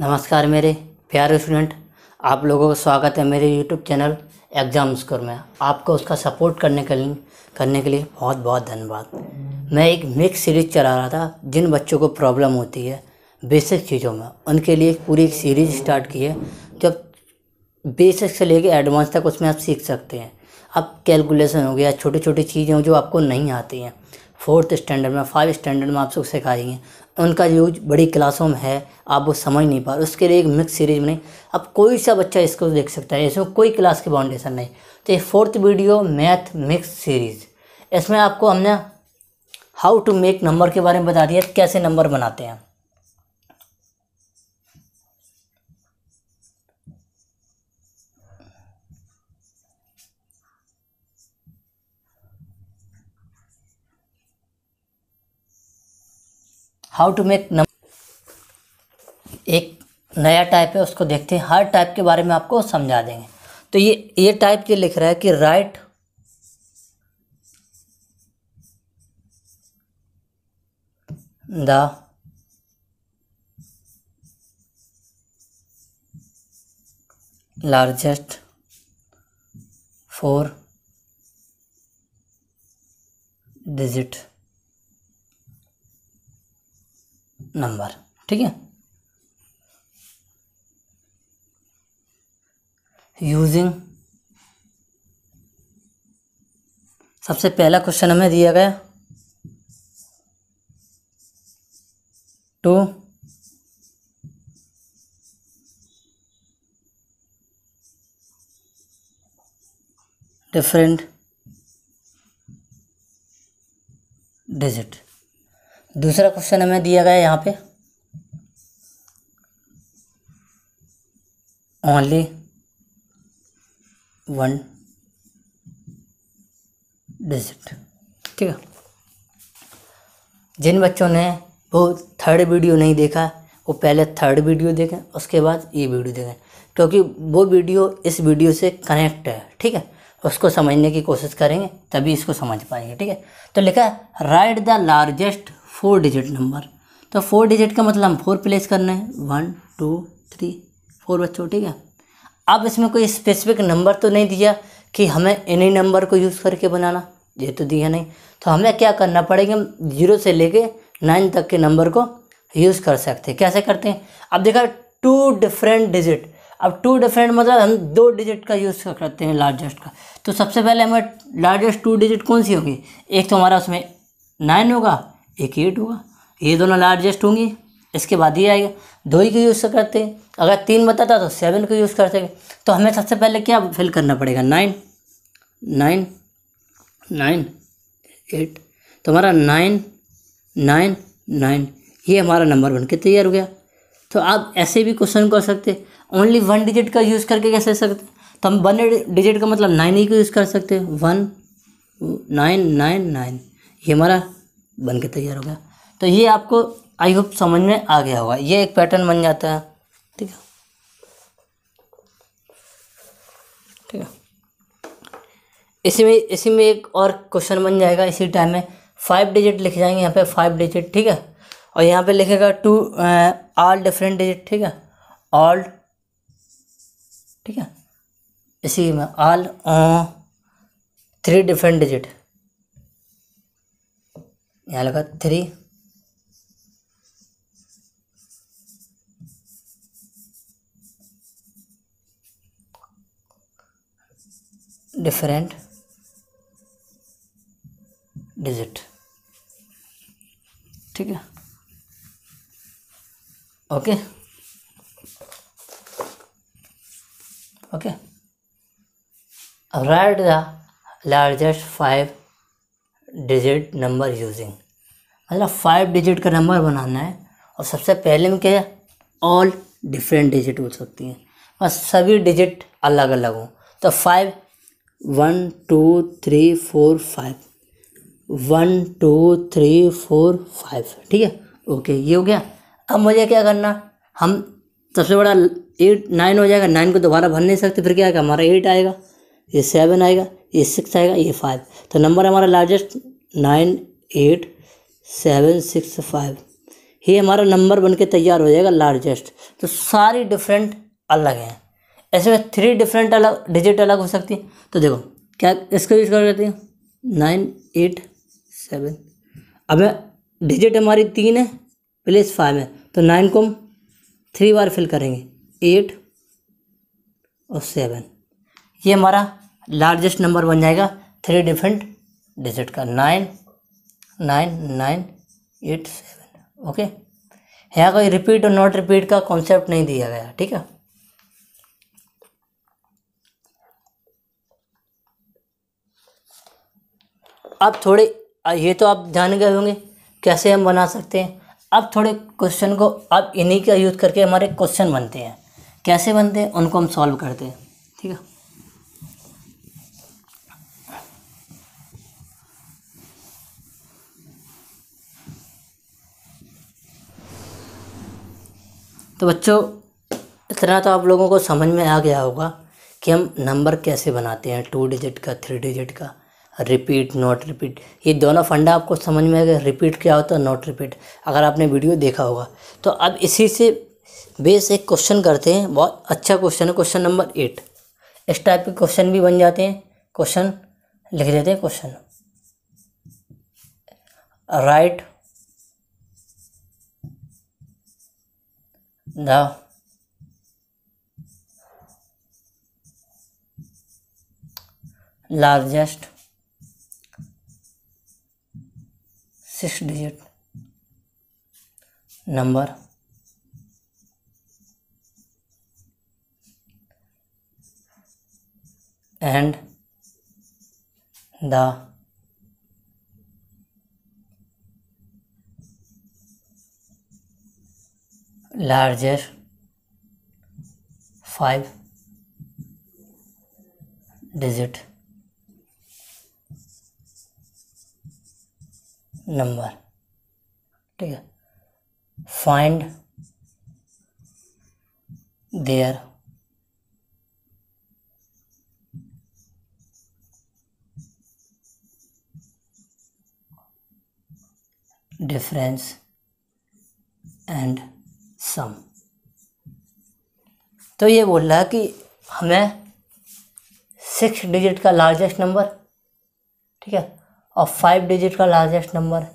नमस्कार मेरे प्यारे स्टूडेंट आप लोगों का स्वागत है मेरे यूट्यूब चैनल एग्ज़ाम स्कोर में आपको उसका सपोर्ट करने के लिए करने के लिए बहुत बहुत धन्यवाद मैं एक मिक्स सीरीज़ चला रहा था जिन बच्चों को प्रॉब्लम होती है बेसिक चीज़ों में उनके लिए पूरी एक सीरीज़ स्टार्ट की है बेसिक से लेके एडवांस तक उसमें आप सीख सकते हैं अब कैलकुलेशन हो गया छोटी छोटी चीज़ें जो आपको नहीं आती हैं फोर्थ स्टैंडर्ड में फाइव स्टैंडर्ड में आप सिखाई हैं उनका यूज बड़ी क्लासों में है आप वो समझ नहीं पा रहे उसके लिए एक मिक्स सीरीज में अब कोई सा बच्चा इसको देख सकता है इसमें कोई क्लास की बाउंडेशन नहीं तो ये fourth video math mix series इसमें आपको हमने हाउ टू मेक नंबर के बारे में बता दिया कैसे नंबर बनाते हैं हाउ टू मेक नंबर एक नया टाइप है उसको देखते हैं हर टाइप के बारे में आपको समझा देंगे तो ये ये टाइप ये लिख रहा है कि write the largest four digit number ठीक है यूजिंग सबसे पहला क्वेश्चन हमें दिया गया टू डिफरेंट डिजिट दूसरा क्वेश्चन हमें दिया गया यहाँ पे ओनली वन डिजिट ठीक है जिन बच्चों ने वो थर्ड वीडियो नहीं देखा वो पहले थर्ड वीडियो देखें उसके बाद ये वीडियो देखें क्योंकि वो वीडियो इस वीडियो से कनेक्ट है ठीक है उसको समझने की कोशिश करेंगे तभी इसको समझ पाएंगे ठीक है तो लिखा है write the largest four digit number तो फोर डिजिट का मतलब हम फोर प्लेस करना है वन टू थ्री फोर बच्चों ठीक है अब इसमें कोई स्पेसिफिक नंबर तो नहीं दिया कि हमें इन्हीं नंबर को यूज़ करके बनाना ये तो दिया नहीं तो हमें क्या करना पड़ेगा हम जीरो से लेके नाइन तक के नंबर को यूज़ कर सकते हैं कैसे करते हैं अब देखा टू डिफरेंट डिजिट अब टू डिफरेंट मतलब हम दो डिजिट का यूज़ करते हैं लार्जेस्ट का तो सबसे पहले हमें लार्जेस्ट टू डिजिट कौन सी होगी एक तो हमारा उसमें नाइन होगा एक एट हुआ ये दोनों लार्जेस्ट होंगी इसके बाद ये आएगा दो ही का यूज़ करते हैं अगर तीन बताता तो सेवन का यूज़ करते तो हमें सबसे पहले क्या फिल करना पड़ेगा नाइन नाइन नाइन एट तो हमारा नाइन नाइन नाइन ये हमारा नंबर बन के तैयार हो गया तो आप ऐसे भी क्वेश्चन कर सकते ओनली वन डिजिट का यूज़ करके कैसे सकते तो हम वन डिजिट का मतलब नाइन ही का यूज़ कर सकते वन नाइन नाइन नाइन ये हमारा बन के तैयार हो गया तो ये आपको आई होप समझ में आ गया होगा ये एक पैटर्न बन जाता है ठीक है ठीक है इसी में इसी में एक और क्वेश्चन बन जाएगा इसी टाइम में फाइव डिजिट लिखे जाएंगे यहाँ पे फाइव डिजिट ठीक है और यहाँ पे लिखेगा टू ऑल डिफरेंट डिजिट ठीक है ऑल ठीक है इसी में ऑल थ्री डिफरेंट डिजिट यहाँ लगा थ्री डिफरेंट डिजिट ठीक है okay okay write the largest five digit number using मतलब फाइव डिजिट का नंबर बनाना है और सबसे पहले में क्या है ऑल डिफरेंट डिजिट हो सकती हैं बस हाँ, सभी डिजिट अलग अलग हों तो five one two three four five one two three four five ठीक है ओके ये हो गया अब मुझे क्या करना हम सबसे बड़ा एट नाइन हो जाएगा नाइन को दोबारा भर नहीं सकते फिर क्या आएगा हमारा एट आएगा ये सेवन आएगा ये सिक्स आएगा ये फाइव तो नंबर हमारा largest nine eight seven six five ये हमारा नंबर बन के तैयार हो जाएगा लार्जेस्ट तो सारी डिफरेंट अलग हैं ऐसे में थ्री डिफरेंट अलग डिजिट अलग हो सकती है तो देखो क्या इसको यूज कर लेते हैं नाइन एट सेवन अब डिजिट हमारी तीन है प्लेस फाइव है तो नाइन को हम थ्री बार फिल करेंगे एट और सेवन ये हमारा लार्जेस्ट नंबर बन जाएगा थ्री डिफरेंट डिजिट का nine nine nine eight seven okay यहाँ कोई रिपीट और नॉट रिपीट का कॉन्सेप्ट नहीं दिया गया ठीक है अब थोड़े ये तो आप जान गए होंगे कैसे हम बना सकते हैं अब थोड़े क्वेश्चन को अब इन्हीं का यूज़ करके हमारे क्वेश्चन बनते हैं कैसे बनते हैं उनको हम सॉल्व करते हैं ठीक है तो बच्चों इतना तो आप लोगों को समझ में आ गया होगा कि हम नंबर कैसे बनाते हैं टू डिजिट का थ्री डिजिट का रिपीट नॉट रिपीट ये दोनों फंडा आपको समझ में आ गया रिपीट क्या होता है नॉट रिपीट अगर आपने वीडियो देखा होगा तो अब इसी से बेस एक क्वेश्चन करते हैं बहुत अच्छा क्वेश्चन है क्वेश्चन नंबर एट इस टाइप के क्वेश्चन भी बन जाते हैं क्वेश्चन लिख देते हैं क्वेश्चन राइट जाओ largest six digit number and the larger 5 digit number ठीक है find their difference and sum तो ये बोल रहा है कि हमें सिक्स डिजिट का लार्जेस्ट नंबर ठीक है और फाइव डिजिट का लार्जेस्ट नंबर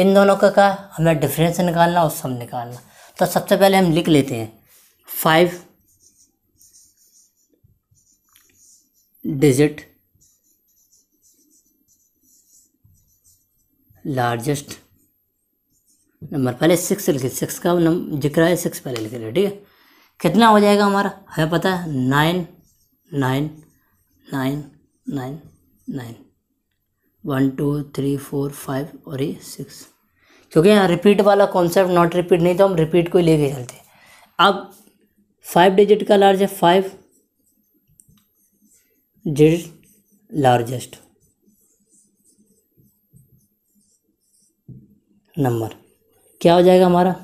इन दोनों का क्या हमें डिफरेंस निकालना और सम निकालना तो सबसे पहले हम लिख लेते हैं फाइव डिजिट लार्जेस्ट नंबर पहले सिक्स लिखे सिक्स का जिक्र है सिक्स पहले लिख रहे ठीक है कितना हो जाएगा हमारा हमें पता है nine nine nine nine nine one two three four five और ये सिक्स क्योंकि यहाँ रिपीट वाला कॉन्सेप्ट नॉट रिपीट नहीं तो हम रिपीट को लेके चलते अब फाइव डिजिट का लार्ज है फाइव डिजिट लार्जेस्ट नंबर क्या हो जाएगा हमारा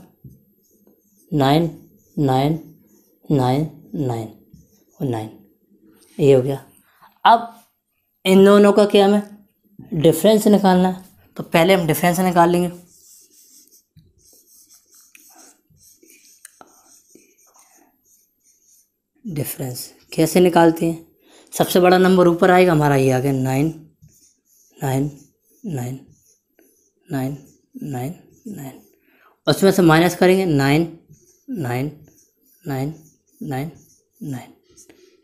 नाइन नाइन नाइन नाइन और नाइन ये हो गया अब इन दोनों का क्या हमें डिफरेंस निकालना है तो पहले हम डिफरेंस निकाल लेंगे डिफरेंस कैसे निकालते हैं सबसे बड़ा नंबर ऊपर आएगा हमारा ये आ गया nine nine nine nine nine nine उसमें से माइनस करेंगे nine nine nine nine nine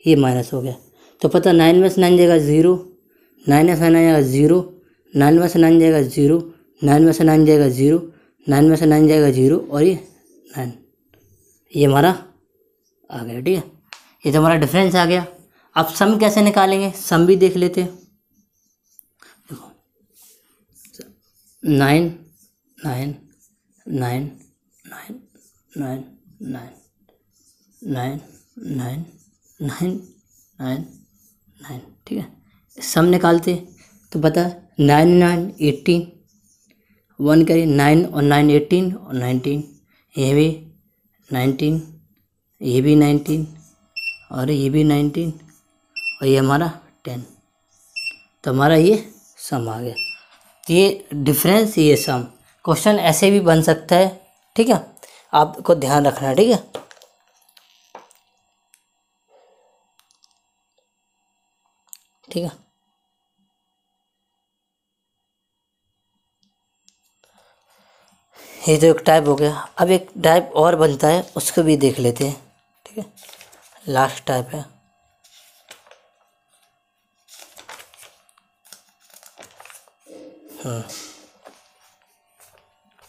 ये माइनस हो गया तो पता नाइन में से नाइन जाएगा ज़ीरो नाइन में से नाइन जाएगा ज़ीरो नाइन में से नाइन जाएगा ज़ीरो नाइन में से नाइन जाएगा ज़ीरो नाइन में से नाइन जाएगा ज़ीरो और ये नाइन ये हमारा आ गया ठीक है ये तो हमारा डिफरेंस आ गया अब सम कैसे निकालेंगे सम भी देख लेते हैं देखो nine nine nine nine nine nine nine nine nine nine nine ठीक है सम निकालते तो बता नाइन नाइन एट्टीन वन करिए नाइन और नाइन एटीन और नाइनटीन ये भी नाइनटीन ये भी नाइनटीन और ये भी नाइनटीन और ये हमारा टेन तो हमारा ये सम आ गया तो ये डिफरेंस ये सम क्वेश्चन ऐसे भी बन सकता है ठीक है आपको ध्यान रखना है ठीक है ठीक है ये तो एक टाइप हो गया अब एक टाइप और बनता है उसको भी देख लेते हैं ठीक है लास्ट टाइप है हम्म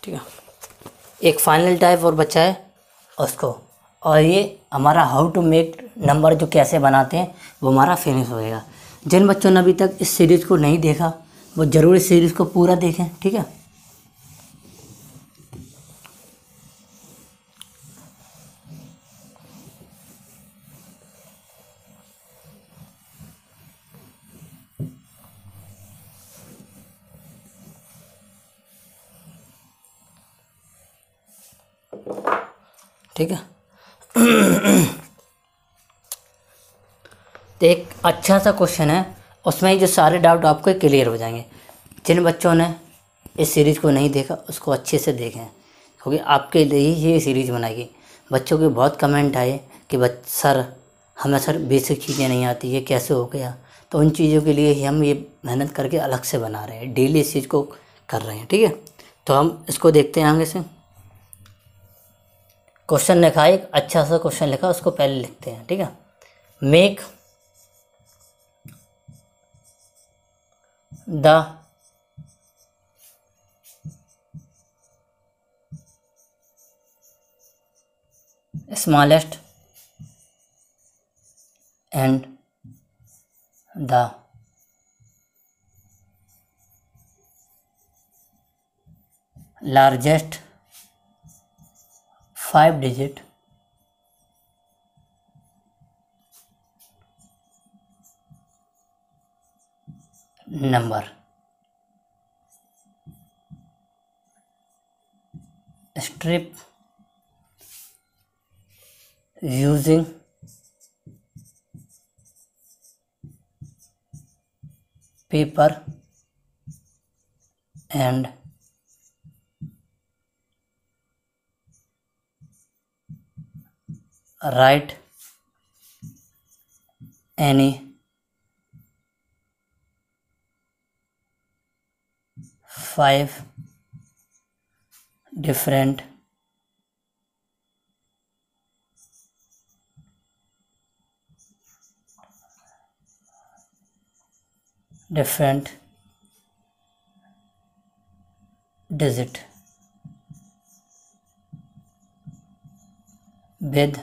ठीक है एक फाइनल टाइप और बच्चा है उसको और ये हमारा हाउ टू मेक नंबर जो कैसे बनाते हैं वो हमारा फिनिश होएगा जिन बच्चों ने अभी तक इस सीरीज़ को नहीं देखा वो ज़रूर इस सीरीज़ को पूरा देखें ठीक है ठीक है तो एक अच्छा सा क्वेश्चन है उसमें ही जो सारे डाउट आपके क्लियर हो जाएंगे जिन बच्चों ने इस सीरीज़ को नहीं देखा उसको अच्छे से देखें क्योंकि आपके लिए ही ये सीरीज़ बनाएगी बच्चों के बहुत कमेंट आए कि बच सर हमें सर बेसिक चीज़ें नहीं आती ये कैसे हो गया तो उन चीज़ों के लिए ही हम ये मेहनत करके अलग से बना रहे हैं डेली इस चीज़ को कर रहे हैं ठीक है तो हम इसको देखते हैं आगे से क्वेश्चन लिखा एक अच्छा सा क्वेश्चन लिखा उसको पहले लिखते हैं ठीक है make the smallest and the largest 5 digit number strip using paper and write any five different different digit with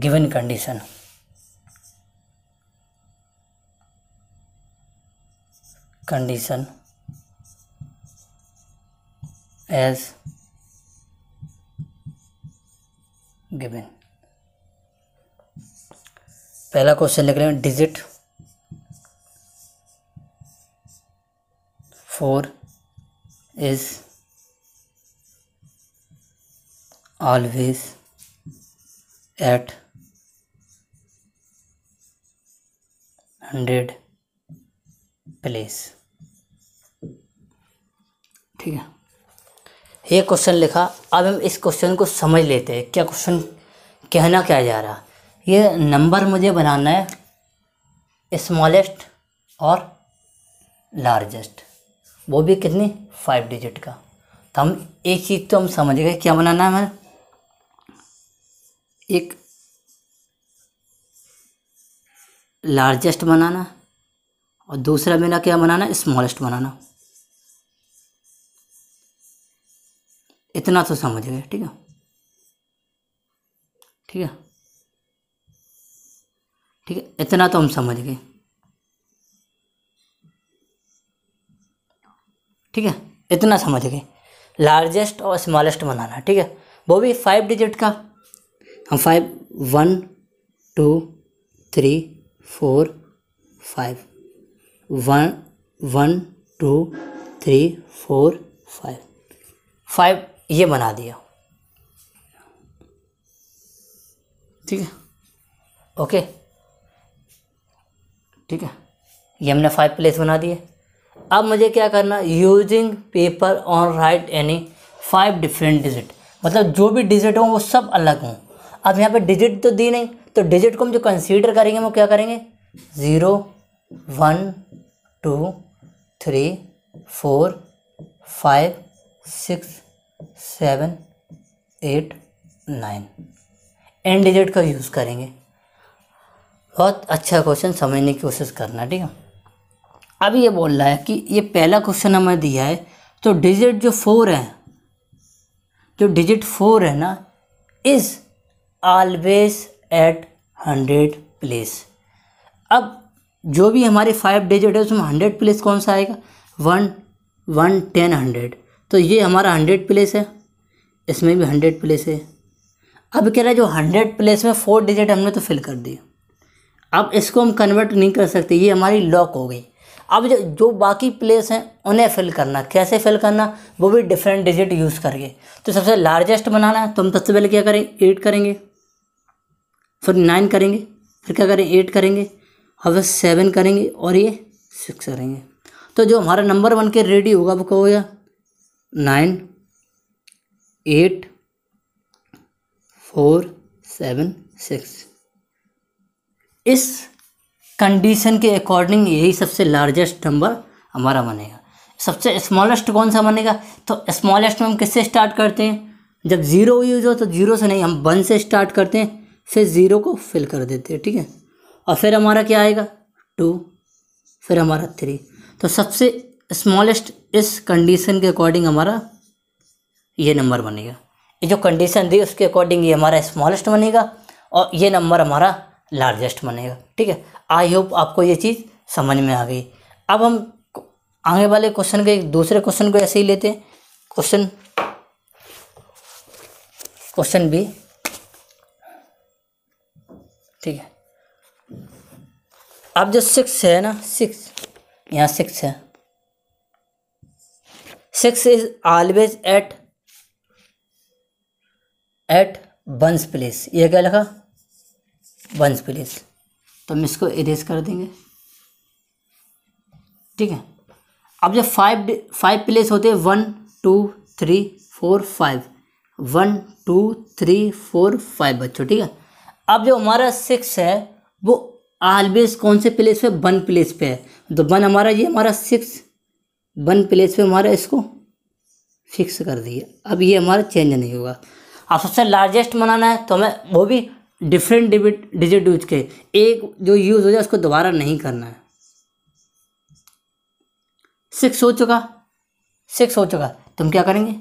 given condition condition as given पहला क्वेश्चन लिख रहे हैं digit four is always at hundred place ठीक है ये question लिखा अब हम इस क्वेश्चन को समझ लेते हैं क्या क्वेश्चन कहना क्या जा रहा ये नंबर मुझे बनाना है स्मॉलेस्ट और लार्जेस्ट वो भी कितनी फाइव डिजिट का तो हम एक चीज़ तो हम समझ गए क्या बनाना है हमें एक लार्जेस्ट बनाना और दूसरा मेरा क्या बनाना स्मॉलेस्ट बनाना इतना तो समझ गए ठीक है ठीक है ठीक है इतना तो हम समझ गए ठीक है इतना समझ गए लार्जेस्ट और स्मॉलेस्ट बनाना ठीक है वो भी फाइव डिजिट का हम five one two three four five one one two three four five five ये बना दिया ठीक है ओके ठीक है ये हमने फाइव प्लेस बना दिए अब मुझे क्या करना using paper on write any five different digit मतलब जो भी डिजिट हों वो सब अलग हों अब यहाँ पे डिजिट तो दी नहीं तो डिजिट को हम जो कंसीडर करेंगे वो क्या करेंगे zero one two three four five six seven eight nine and digit का यूज़ करेंगे बहुत अच्छा क्वेश्चन समझने की कोशिश करना ठीक है अब ये बोल रहा है कि ये पहला क्वेश्चन हमें दिया है तो डिजिट जो फोर है जो डिजिट फोर है ना is always at hundred place अब जो भी हमारे फाइव डिजिट है उसमें हंड्रेड प्लेस कौन सा आएगा वन वन टेन हंड्रेड तो ये हमारा हंड्रेड प्लेस है इसमें भी हंड्रेड प्लेस है अब कह रहा है जो हंड्रेड प्लेस में फोर डिजिट हमने तो फिल कर दिए अब इसको हम कन्वर्ट नहीं कर सकते ये हमारी लॉक हो गई अब जो जो बाकी प्लेस हैं उन्हें फिल करना कैसे फिल करना वो भी डिफरेंट डिजिट यूज़ करके तो सबसे लार्जेस्ट बनाना है तो हम सबसे पहले क्या करें एट करेंगे फिर नाइन करेंगे फिर क्या करें एट करेंगे फिर सेवन करेंगे और ये सिक्स करेंगे तो जो हमारा नंबर वन के रेडी होगा वो क्या हो गया nine eight four seven six इस कंडीशन के अकॉर्डिंग यही सबसे लार्जेस्ट नंबर हमारा बनेगा सबसे स्मॉलेस्ट कौन सा बनेगा तो स्मॉलेस्ट में हम किससे स्टार्ट करते हैं जब ज़ीरो यूज़ हो तो ज़ीरो से नहीं हम वन से स्टार्ट करते हैं से ज़ीरो को फिल कर देते हैं ठीक है और फिर हमारा क्या आएगा टू फिर हमारा थ्री तो सबसे स्मॉलेस्ट इस कंडीशन के अकॉर्डिंग हमारा ये नंबर बनेगा ये जो कंडीशन दी उसके अकॉर्डिंग ये हमारा स्मॉलेस्ट बनेगा और ये नंबर हमारा लार्जेस्ट बनेगा ठीक है आई होप आपको ये चीज़ समझ में आ गई अब हम आगे वाले क्वेश्चन के दूसरे क्वेश्चन को ऐसे ही लेते हैं क्वेश्चन क्वेश्चन भी ठीक है अब जो सिक्स है ना सिक्स यहाँ सिक्स है six is always at at ones place ये क्या लिखा बंस प्लेस तो हम इसको इरेज कर देंगे ठीक है अब जो फाइव फाइव प्लेस होते हैं one two three four five one two three four five बच्चों ठीक है अब जो हमारा सिक्स है वो आलवेज कौन से प्लेस पे वन प्लेस पे है तो वन हमारा ये हमारा सिक्स वन प्लेस पे हमारा इसको फिक्स कर दिया अब ये हमारा चेंज नहीं होगा अब सबसे लार्जेस्ट बनाना है तो हमें वो भी डिफरेंट डिबिट डिजिट यूज के एक जो यूज़ हो जाए उसको दोबारा नहीं करना है सिक्स हो चुका सिक्स हो चुका तुम तो क्या करेंगे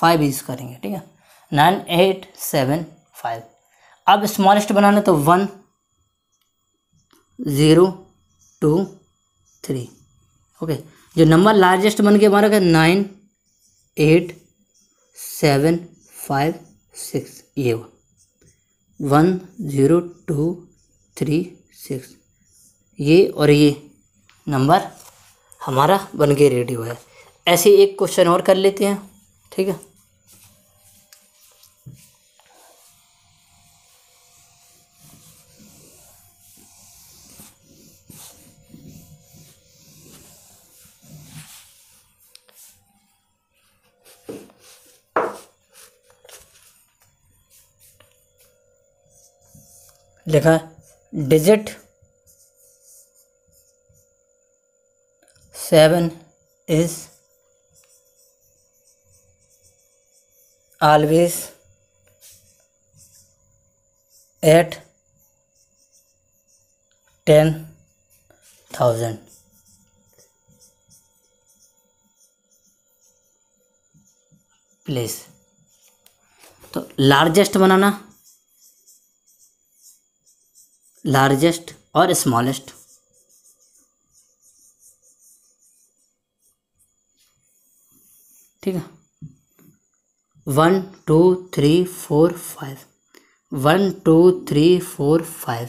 फाइव यूज़ करेंगे ठीक है नाइन एट सेवन फाइव अब स्मॉलेस्ट बनाना तो one zero two three okay जो नंबर लार्जेस्ट बन के हमारा nine eight seven five six ये हुआ one zero two three six ये और ये नंबर हमारा बन के रेडी हुआ है ऐसे एक क्वेश्चन और कर लेते हैं ठीक है लिखा digit seven is always at ten thousand place तो लार्जेस्ट बनाना लार्जेस्ट और स्मॉलेस्ट ठीक है one two three four five one two three four five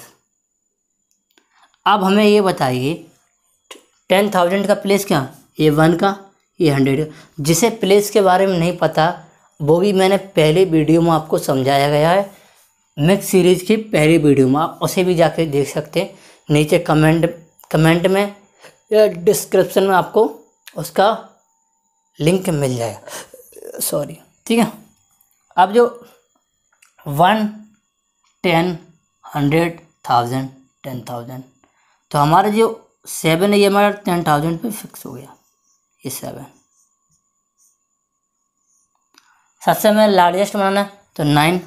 अब हमें ये बताइए टेन थाउजेंड का प्लेस क्या ये वन का ये हंड्रेड का जिसे प्लेस के बारे में नहीं पता वो भी मैंने पहले वीडियो में आपको समझाया गया है मिक्स सीरीज़ की पहली वीडियो में आप उसे भी जाके देख सकते हैं नीचे कमेंट कमेंट में या डिस्क्रिप्शन में आपको उसका लिंक मिल जाएगा सॉरी ठीक है अब जो one ten hundred thousand ten thousand तो हमारा जो सेवन है ये हमारा टेन थाउजेंड पर फिक्स हो गया ये सेवन सबसे में लार्जेस्ट बनाना है तो nine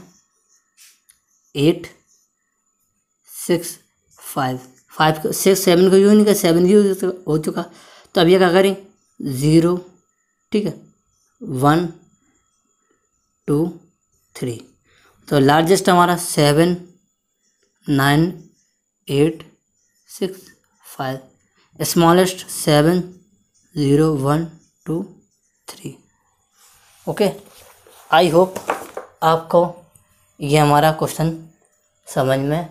eight six five five six seven का यूज नहीं कर सेवन यूज हो चुका तो अब ये क्या करें ज़ीरो ठीक है वन टू थ्री तो लार्जेस्ट हमारा seven nine eight six five smallest seven zero one two three okay I hope आपको ये हमारा क्वेश्चन समझ में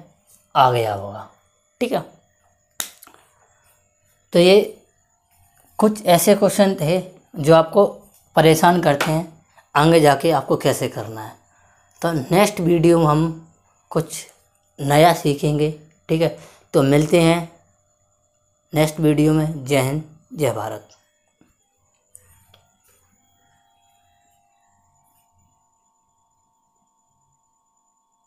आ गया होगा ठीक है तो ये कुछ ऐसे क्वेश्चन थे जो आपको परेशान करते हैं आगे जाके आपको कैसे करना है तो नेक्स्ट वीडियो में हम कुछ नया सीखेंगे ठीक है तो मिलते हैं नेक्स्ट वीडियो में जय हिंद जय भारत